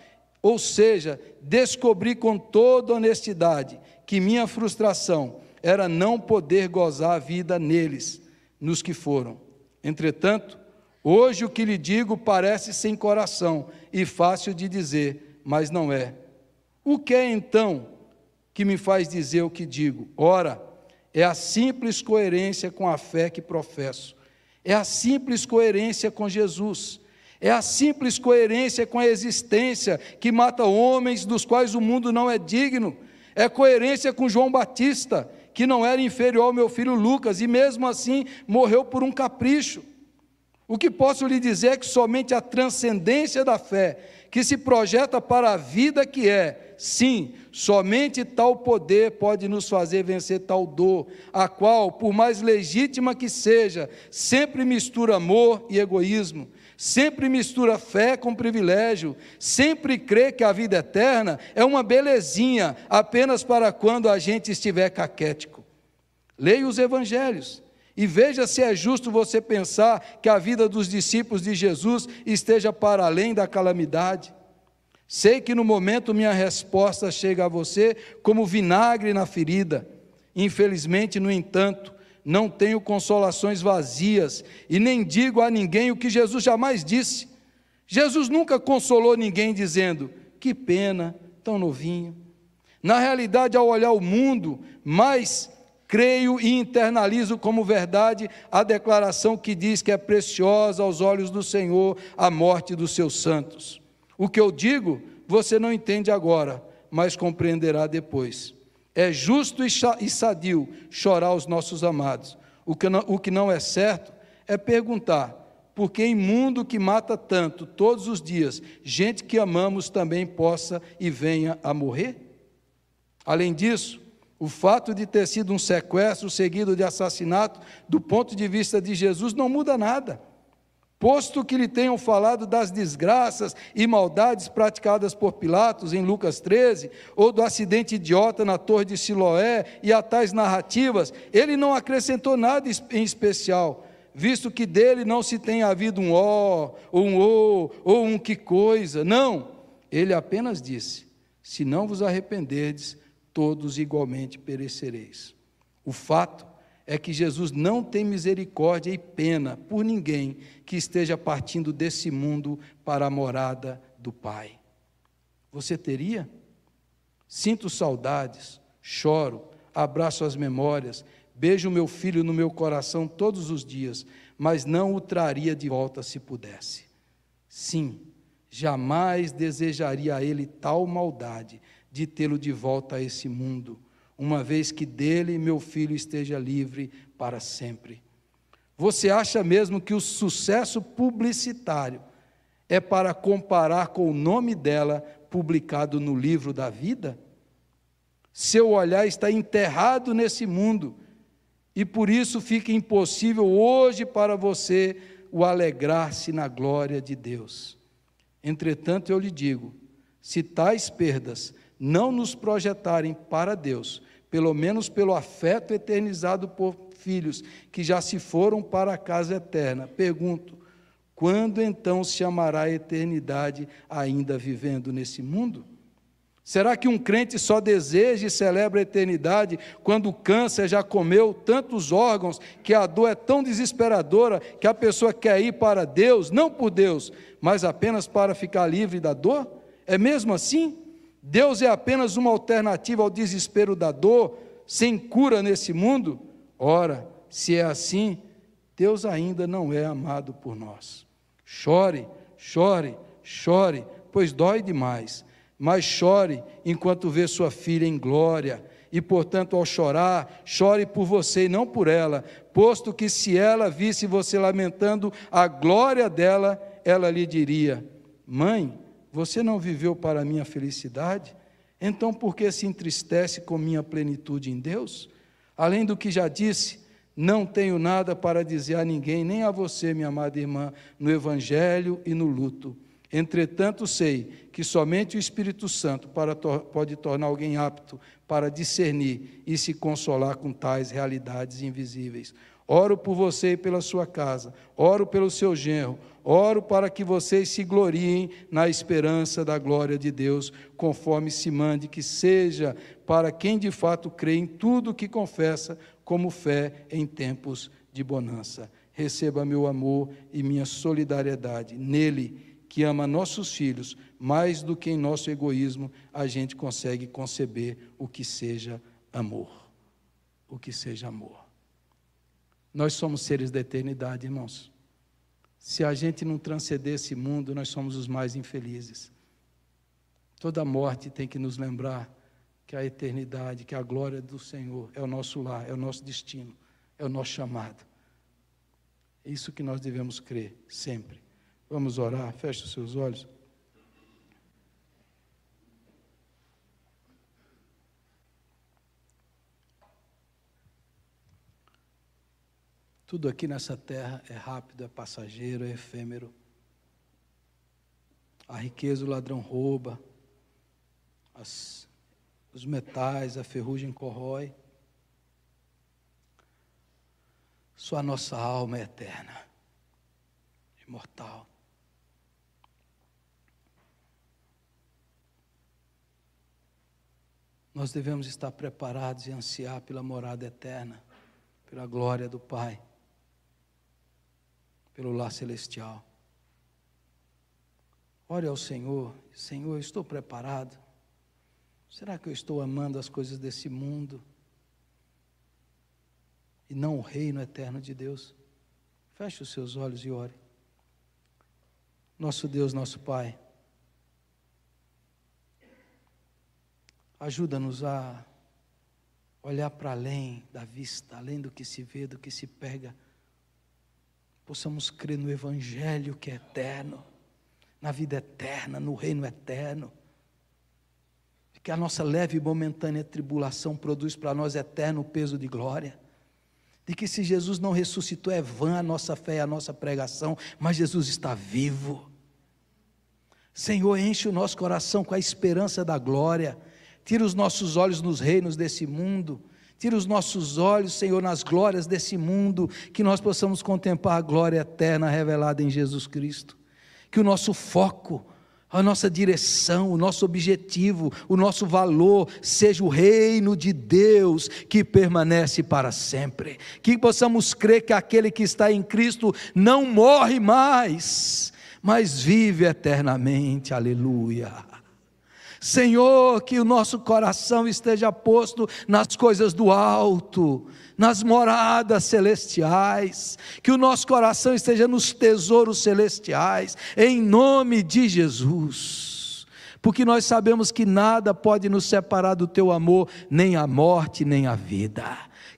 Ou seja, descobri com toda honestidade que minha frustração era não poder gozar a vida neles, nos que foram. Entretanto, hoje o que lhe digo parece sem coração e fácil de dizer, mas não é. O que é então? que me faz dizer o que digo. Ora, é a simples coerência com a fé que professo, é a simples coerência com Jesus. É a simples coerência com a existência que mata homens dos quais o mundo não é digno. É coerência com João Batista, que não era inferior ao meu filho Lucas e mesmo assim morreu por um capricho. O que posso lhe dizer é que somente a transcendência da fé, que se projeta para a vida que é, Sim, somente tal poder pode nos fazer vencer tal dor, a qual, por mais legítima que seja, sempre mistura amor e egoísmo, sempre mistura fé com privilégio, sempre crê que a vida eterna é uma belezinha apenas para quando a gente estiver caquético. Leia os evangelhos. E veja se é justo você pensar que a vida dos discípulos de Jesus esteja para além da calamidade. Sei que no momento minha resposta chega a você como vinagre na ferida. Infelizmente, no entanto, não tenho consolações vazias e nem digo a ninguém o que Jesus jamais disse. Jesus nunca consolou ninguém dizendo: que pena, tão novinho. Na realidade, ao olhar o mundo, mais creio e internalizo como verdade a declaração que diz que é preciosa aos olhos do Senhor a morte dos seus santos. O que eu digo, você não entende agora, mas compreenderá depois. É justo e sadio chorar os nossos amados. O que não, o que não é certo é perguntar: por que imundo que mata tanto todos os dias, gente que amamos também possa e venha a morrer? Além disso, o fato de ter sido um sequestro seguido de assassinato, do ponto de vista de Jesus, não muda nada posto que lhe tenham falado das desgraças e maldades praticadas por Pilatos em Lucas 13, ou do acidente idiota na Torre de Siloé e a tais narrativas, ele não acrescentou nada em especial, visto que dele não se tem havido um ó, ou um ô, ou um que coisa. Não, ele apenas disse: Se não vos arrependerdes, todos igualmente perecereis. O fato é que Jesus não tem misericórdia e pena por ninguém que esteja partindo desse mundo para a morada do Pai. Você teria? Sinto saudades, choro, abraço as memórias, beijo meu filho no meu coração todos os dias, mas não o traria de volta se pudesse. Sim, jamais desejaria a ele tal maldade de tê-lo de volta a esse mundo uma vez que dele meu filho esteja livre para sempre. Você acha mesmo que o sucesso publicitário é para comparar com o nome dela publicado no livro da vida? Seu olhar está enterrado nesse mundo e por isso fica impossível hoje para você o alegrar-se na glória de Deus. Entretanto, eu lhe digo: se tais perdas não nos projetarem para Deus, pelo menos pelo afeto eternizado por filhos que já se foram para a casa eterna. Pergunto: quando então se amará a eternidade ainda vivendo nesse mundo? Será que um crente só deseja e celebra a eternidade quando o câncer já comeu tantos órgãos que a dor é tão desesperadora que a pessoa quer ir para Deus, não por Deus, mas apenas para ficar livre da dor? É mesmo assim? Deus é apenas uma alternativa ao desespero da dor, sem cura nesse mundo? Ora, se é assim, Deus ainda não é amado por nós. Chore, chore, chore, pois dói demais, mas chore enquanto vê sua filha em glória. E, portanto, ao chorar, chore por você e não por ela, posto que se ela visse você lamentando a glória dela, ela lhe diria: Mãe, você não viveu para a minha felicidade? Então por que se entristece com minha plenitude em Deus? Além do que já disse, não tenho nada para dizer a ninguém, nem a você, minha amada irmã, no evangelho e no luto. Entretanto, sei que somente o Espírito Santo to pode tornar alguém apto para discernir e se consolar com tais realidades invisíveis. Oro por você e pela sua casa. Oro pelo seu genro. Oro para que vocês se gloriem na esperança da glória de Deus, conforme se mande que seja para quem de fato crê em tudo que confessa como fé em tempos de bonança. Receba meu amor e minha solidariedade nele que ama nossos filhos mais do que em nosso egoísmo a gente consegue conceber o que seja amor. O que seja amor. Nós somos seres da eternidade, irmãos. Se a gente não transcender esse mundo, nós somos os mais infelizes. Toda morte tem que nos lembrar que a eternidade, que a glória do Senhor é o nosso lar, é o nosso destino, é o nosso chamado. É isso que nós devemos crer sempre. Vamos orar, feche os seus olhos. Tudo aqui nessa terra é rápido, é passageiro, é efêmero. A riqueza o ladrão rouba, as, os metais, a ferrugem corrói. Só a nossa alma é eterna, imortal. Nós devemos estar preparados e ansiar pela morada eterna, pela glória do Pai pelo lar celestial. Ore ao Senhor, Senhor, eu estou preparado. Será que eu estou amando as coisas desse mundo e não o reino eterno de Deus? Feche os seus olhos e ore. Nosso Deus, nosso Pai, ajuda-nos a olhar para além da vista, além do que se vê, do que se pega possamos crer no Evangelho que é eterno, na vida eterna, no reino eterno. Que a nossa leve e momentânea tribulação produz para nós eterno peso de glória. De que se Jesus não ressuscitou, é vã a nossa fé e a nossa pregação, mas Jesus está vivo. Senhor, enche o nosso coração com a esperança da glória, tira os nossos olhos nos reinos desse mundo Tira os nossos olhos, Senhor, nas glórias desse mundo, que nós possamos contemplar a glória eterna revelada em Jesus Cristo. Que o nosso foco, a nossa direção, o nosso objetivo, o nosso valor seja o reino de Deus que permanece para sempre. Que possamos crer que aquele que está em Cristo não morre mais, mas vive eternamente. Aleluia. Senhor, que o nosso coração esteja posto nas coisas do alto, nas moradas celestiais, que o nosso coração esteja nos tesouros celestiais, em nome de Jesus porque nós sabemos que nada pode nos separar do teu amor, nem a morte, nem a vida.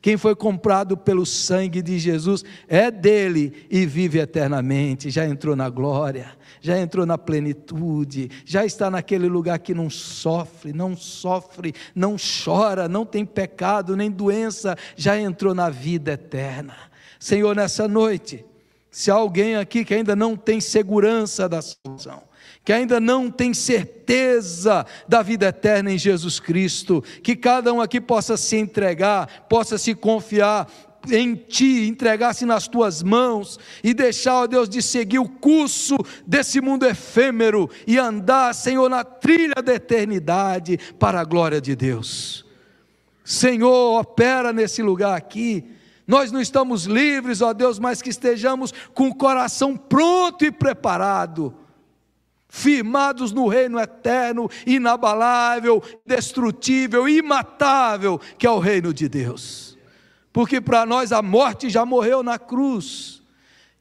Quem foi comprado pelo sangue de Jesus é dele e vive eternamente, já entrou na glória, já entrou na plenitude, já está naquele lugar que não sofre, não sofre, não chora, não tem pecado, nem doença, já entrou na vida eterna. Senhor, nessa noite, se há alguém aqui que ainda não tem segurança da salvação, que ainda não tem certeza da vida eterna em Jesus Cristo, que cada um aqui possa se entregar, possa se confiar, em ti, entregar-se nas tuas mãos e deixar, ó Deus, de seguir o curso desse mundo efêmero e andar, Senhor, na trilha da eternidade para a glória de Deus. Senhor, opera nesse lugar aqui. Nós não estamos livres, ó Deus, mas que estejamos com o coração pronto e preparado firmados no reino eterno, inabalável, destrutível, imatável, que é o reino de Deus. Porque para nós a morte já morreu na cruz,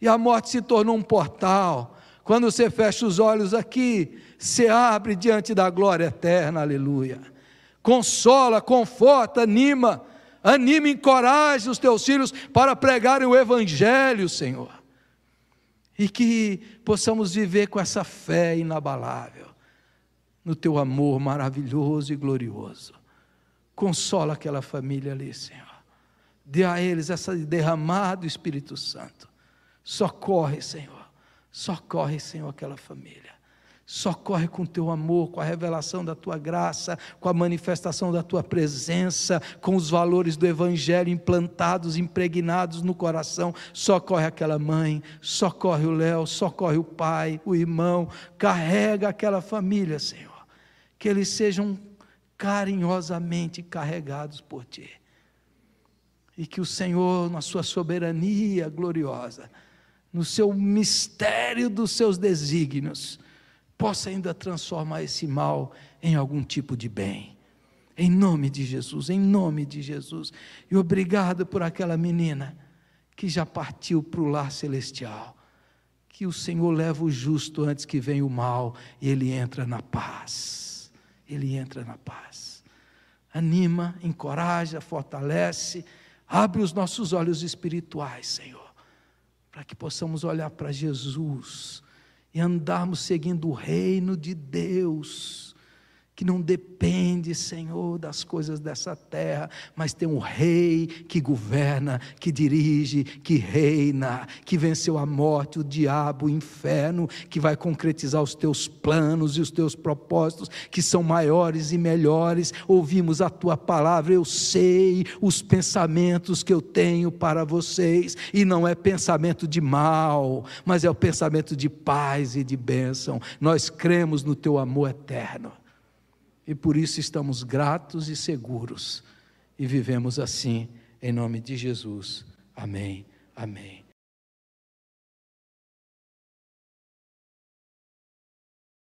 e a morte se tornou um portal. Quando você fecha os olhos aqui, se abre diante da glória eterna, aleluia. Consola, conforta, anima, anima, encoraja os teus filhos para pregarem o Evangelho, Senhor e que possamos viver com essa fé inabalável no teu amor maravilhoso e glorioso. Consola aquela família ali, Senhor. Dê a eles essa derramada do Espírito Santo. Socorre, Senhor. Socorre, Senhor, aquela família. Socorre com teu amor, com a revelação da tua graça, com a manifestação da tua presença, com os valores do Evangelho implantados, impregnados no coração. Socorre aquela mãe, socorre o Léo, socorre o pai, o irmão. Carrega aquela família, Senhor. Que eles sejam carinhosamente carregados por ti. E que o Senhor, na sua soberania gloriosa, no seu mistério dos seus desígnios, possa ainda transformar esse mal em algum tipo de bem. Em nome de Jesus, em nome de Jesus. E obrigado por aquela menina que já partiu para o lar celestial. Que o Senhor leva o justo antes que venha o mal e ele entra na paz. Ele entra na paz. Anima, encoraja, fortalece, abre os nossos olhos espirituais, Senhor, para que possamos olhar para Jesus e andarmos seguindo o reino de Deus que não depende, Senhor, das coisas dessa terra, mas tem um rei que governa, que dirige, que reina, que venceu a morte, o diabo, o inferno, que vai concretizar os teus planos e os teus propósitos, que são maiores e melhores. Ouvimos a tua palavra, eu sei os pensamentos que eu tenho para vocês, e não é pensamento de mal, mas é o pensamento de paz e de bênção. Nós cremos no teu amor eterno e por isso estamos gratos e seguros e vivemos assim, em nome de Jesus. Amém. Amém.